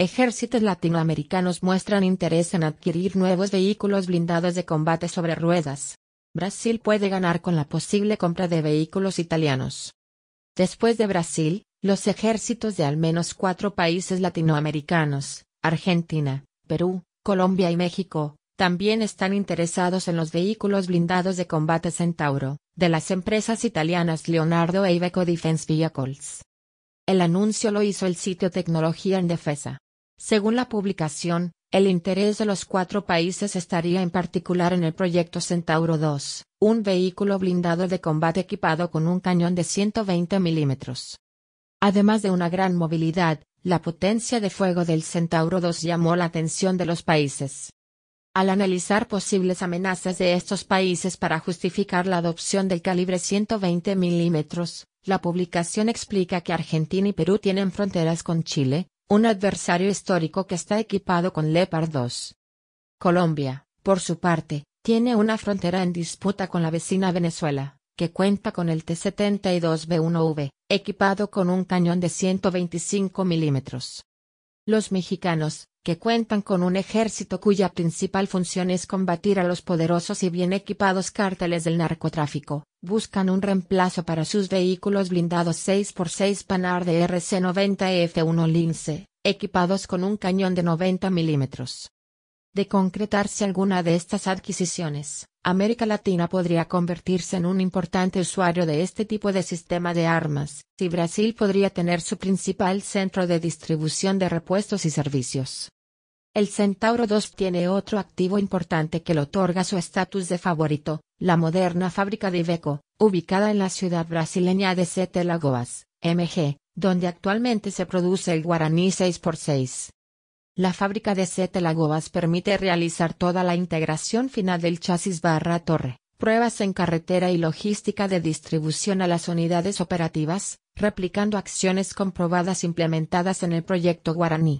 Ejércitos latinoamericanos muestran interés en adquirir nuevos vehículos blindados de combate sobre ruedas. Brasil puede ganar con la posible compra de vehículos italianos. Después de Brasil, los ejércitos de al menos cuatro países latinoamericanos, Argentina, Perú, Colombia y México, también están interesados en los vehículos blindados de combate Centauro, de las empresas italianas Leonardo e Iveco Defense Vehicles. El anuncio lo hizo el sitio Tecnología en Defensa. Según la publicación, el interés de los cuatro países estaría en particular en el proyecto Centauro II, un vehículo blindado de combate equipado con un cañón de 120 milímetros. Además de una gran movilidad, la potencia de fuego del Centauro II llamó la atención de los países. Al analizar posibles amenazas de estos países para justificar la adopción del calibre 120 milímetros, la publicación explica que Argentina y Perú tienen fronteras con Chile, un adversario histórico que está equipado con Leopard 2. Colombia, por su parte, tiene una frontera en disputa con la vecina Venezuela, que cuenta con el T-72B1V, equipado con un cañón de 125 milímetros. Los mexicanos, que cuentan con un ejército cuya principal función es combatir a los poderosos y bien equipados cárteles del narcotráfico, buscan un reemplazo para sus vehículos blindados 6x6 Panar de RC-90F1 Lince, equipados con un cañón de 90 milímetros. De concretarse alguna de estas adquisiciones, América Latina podría convertirse en un importante usuario de este tipo de sistema de armas, si Brasil podría tener su principal centro de distribución de repuestos y servicios. El Centauro II tiene otro activo importante que le otorga su estatus de favorito, la moderna fábrica de Iveco, ubicada en la ciudad brasileña de Sete Lagoas, MG, donde actualmente se produce el guaraní 6x6. La fábrica de Lagoas permite realizar toda la integración final del chasis barra torre, pruebas en carretera y logística de distribución a las unidades operativas, replicando acciones comprobadas implementadas en el proyecto Guaraní.